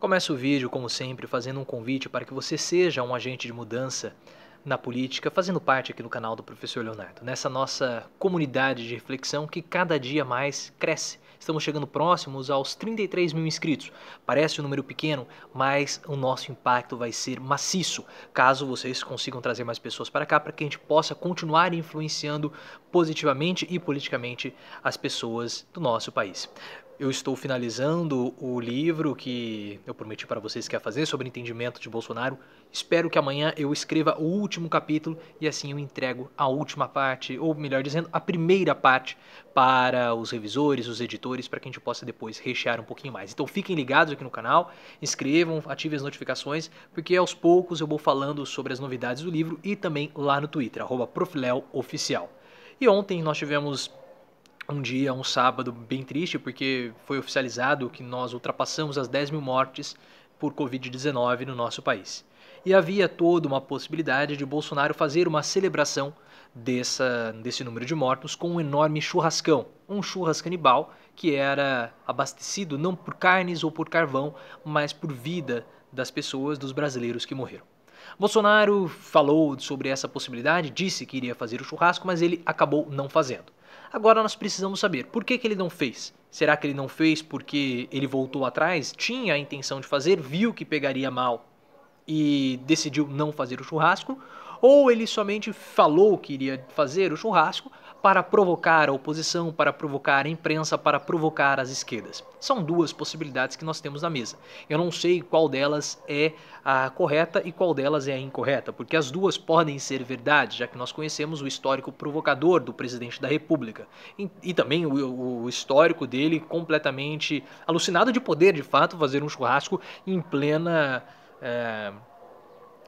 Começo o vídeo, como sempre, fazendo um convite para que você seja um agente de mudança na política, fazendo parte aqui no canal do Professor Leonardo, nessa nossa comunidade de reflexão que cada dia mais cresce. Estamos chegando próximos aos 33 mil inscritos. Parece um número pequeno, mas o nosso impacto vai ser maciço, caso vocês consigam trazer mais pessoas para cá, para que a gente possa continuar influenciando positivamente e politicamente as pessoas do nosso país eu estou finalizando o livro que eu prometi para vocês que ia fazer sobre o entendimento de Bolsonaro. Espero que amanhã eu escreva o último capítulo e assim eu entrego a última parte, ou melhor dizendo, a primeira parte para os revisores, os editores, para que a gente possa depois rechear um pouquinho mais. Então fiquem ligados aqui no canal, inscrevam, ativem as notificações, porque aos poucos eu vou falando sobre as novidades do livro e também lá no Twitter, arroba Profiléu Oficial. E ontem nós tivemos um dia, um sábado bem triste, porque foi oficializado que nós ultrapassamos as 10 mil mortes por Covid-19 no nosso país. E havia toda uma possibilidade de Bolsonaro fazer uma celebração dessa, desse número de mortos com um enorme churrascão, um churrasco canibal que era abastecido não por carnes ou por carvão, mas por vida das pessoas, dos brasileiros que morreram. Bolsonaro falou sobre essa possibilidade, disse que iria fazer o churrasco, mas ele acabou não fazendo. Agora nós precisamos saber por que, que ele não fez. Será que ele não fez porque ele voltou atrás, tinha a intenção de fazer, viu que pegaria mal e decidiu não fazer o churrasco? Ou ele somente falou que iria fazer o churrasco, para provocar a oposição, para provocar a imprensa, para provocar as esquerdas. São duas possibilidades que nós temos na mesa. Eu não sei qual delas é a correta e qual delas é a incorreta, porque as duas podem ser verdade, já que nós conhecemos o histórico provocador do presidente da República e, e também o, o histórico dele completamente alucinado de poder, de fato, fazer um churrasco em plena. É,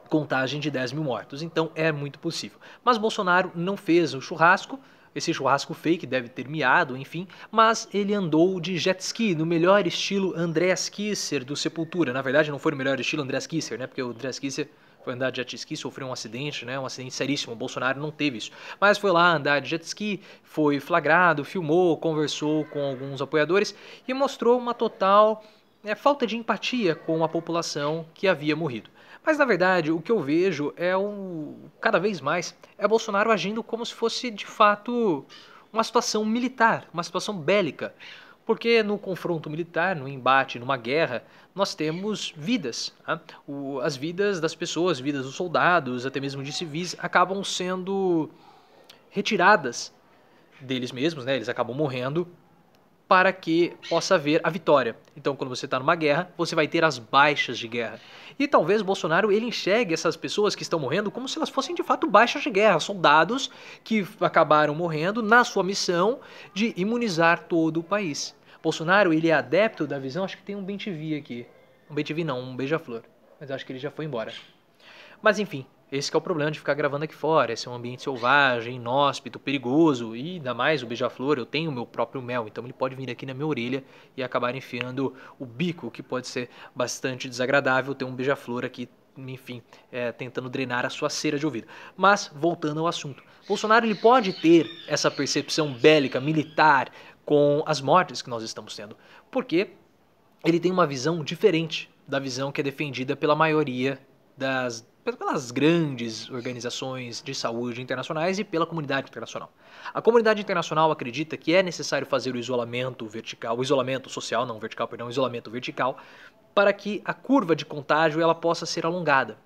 contagem de 10 mil mortos. Então é muito possível. Mas Bolsonaro não fez o churrasco, esse churrasco fake deve ter miado, enfim, mas ele andou de jet ski, no melhor estilo Andreas Kisser do Sepultura. Na verdade, não foi no melhor estilo Andreas Kisser, né? Porque o Andreas Kisser foi andar de jet ski, sofreu um acidente, né? Um acidente seríssimo. O Bolsonaro não teve isso. Mas foi lá andar de jet ski, foi flagrado, filmou, conversou com alguns apoiadores e mostrou uma total é, falta de empatia com a população que havia morrido. Mas na verdade, o que eu vejo é um cada vez mais é Bolsonaro agindo como se fosse de fato uma situação militar, uma situação bélica. Porque no confronto militar, no embate, numa guerra, nós temos vidas. Né? O, as vidas das pessoas, vidas dos soldados, até mesmo de civis, acabam sendo retiradas deles mesmos, né? eles acabam morrendo para que possa haver a vitória. Então, quando você está numa guerra, você vai ter as baixas de guerra. E talvez Bolsonaro ele enxergue essas pessoas que estão morrendo como se elas fossem de fato baixas de guerra, soldados que acabaram morrendo na sua missão de imunizar todo o país. Bolsonaro ele é adepto da visão, acho que tem um bem aqui. Um bem não, um beija-flor. Mas acho que ele já foi embora. Mas enfim, esse é o problema de ficar gravando aqui fora. Esse é um ambiente selvagem, inóspito, perigoso. E ainda mais o beija-flor, eu tenho o meu próprio mel, então ele pode vir aqui na minha orelha e acabar enfiando o bico, que pode ser bastante desagradável ter um beija-flor aqui, enfim, é, tentando drenar a sua cera de ouvido. Mas, voltando ao assunto, Bolsonaro ele pode ter essa percepção bélica, militar, com as mortes que nós estamos tendo, porque ele tem uma visão diferente da visão que é defendida pela maioria das pelas grandes organizações de saúde internacionais e pela comunidade internacional. A comunidade internacional acredita que é necessário fazer o isolamento vertical, o isolamento social, não vertical, perdão, o isolamento vertical, para que a curva de contágio ela possa ser alongada.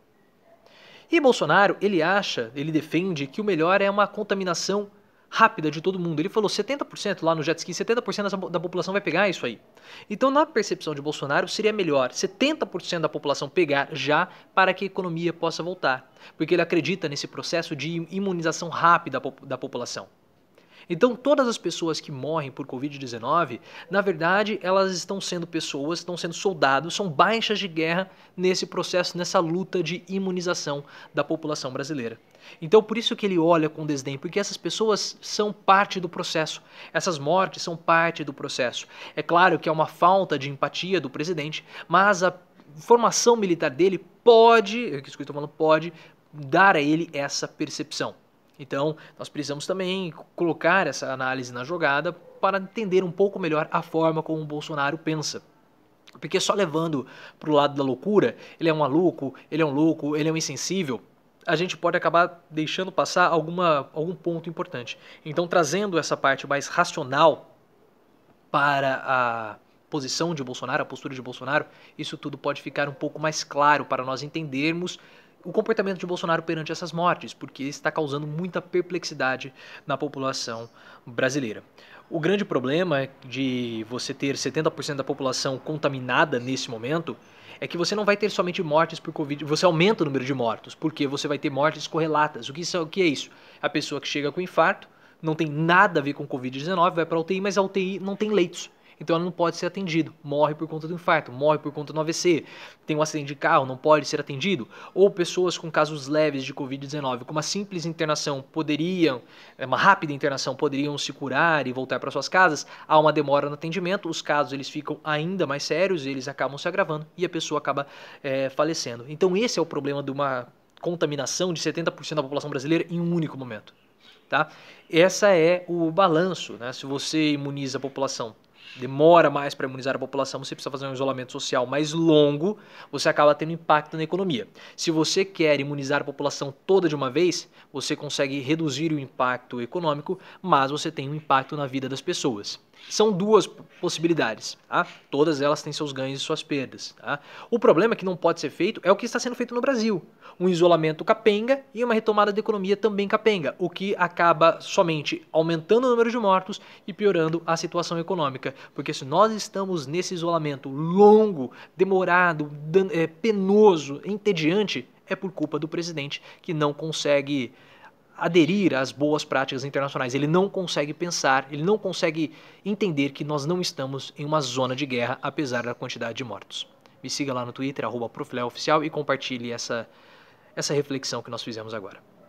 E Bolsonaro, ele acha, ele defende que o melhor é uma contaminação rápida de todo mundo. Ele falou 70% lá no jet ski, 70% da população vai pegar isso aí. Então, na percepção de Bolsonaro, seria melhor 70% da população pegar já para que a economia possa voltar, porque ele acredita nesse processo de imunização rápida da população. Então, todas as pessoas que morrem por Covid-19, na verdade, elas estão sendo pessoas, estão sendo soldados, são baixas de guerra nesse processo, nessa luta de imunização da população brasileira. Então, por isso que ele olha com desdém, porque essas pessoas são parte do processo, essas mortes são parte do processo. É claro que é uma falta de empatia do presidente, mas a formação militar dele pode, é que estou tá falando, pode dar a ele essa percepção. Então, nós precisamos também colocar essa análise na jogada para entender um pouco melhor a forma como o Bolsonaro pensa. Porque só levando para o lado da loucura, ele é um maluco, ele é um louco, ele é um insensível, a gente pode acabar deixando passar alguma, algum ponto importante. Então, trazendo essa parte mais racional para a posição de Bolsonaro, a postura de Bolsonaro, isso tudo pode ficar um pouco mais claro para nós entendermos o comportamento de Bolsonaro perante essas mortes, porque está causando muita perplexidade na população brasileira. O grande problema de você ter 70% da população contaminada nesse momento é que você não vai ter somente mortes por Covid, você aumenta o número de mortos, porque você vai ter mortes correlatas. O que, isso, é, o que é isso? A pessoa que chega com infarto, não tem nada a ver com Covid-19, vai para a UTI, mas a UTI não tem leitos então ela não pode ser atendida. Morre por conta do infarto, morre por conta do AVC, tem um acidente de carro, não pode ser atendido. Ou pessoas com casos leves de Covid-19, com uma simples internação poderiam, é, uma rápida internação, poderiam se curar e voltar para suas casas. Há uma demora no atendimento, os casos eles ficam ainda mais sérios, eles acabam se agravando e a pessoa acaba é, falecendo. Então esse é o problema de uma contaminação de 70% da população brasileira em um único momento. Tá? Essa é o balanço, né? se você imuniza a população demora mais para imunizar a população, você precisa fazer um isolamento social mais longo, você acaba tendo impacto na economia. Se você quer imunizar a população toda de uma vez, você consegue reduzir o impacto econômico, mas você tem um impacto na vida das pessoas. São duas possibilidades, tá? Todas elas têm seus ganhos e suas perdas, tá? O problema é que não pode ser feito é o que está sendo feito no Brasil, um isolamento capenga e uma retomada da economia também capenga, o que acaba somente aumentando o número de mortos e piorando a situação econômica, porque se nós estamos nesse isolamento longo, demorado, é, penoso, entediante, é por culpa do presidente que não consegue aderir às boas práticas internacionais. Ele não consegue pensar, ele não consegue entender que nós não estamos em uma zona de guerra, apesar da quantidade de mortos. Me siga lá no Twitter, arroba e compartilhe essa, essa reflexão que nós fizemos agora.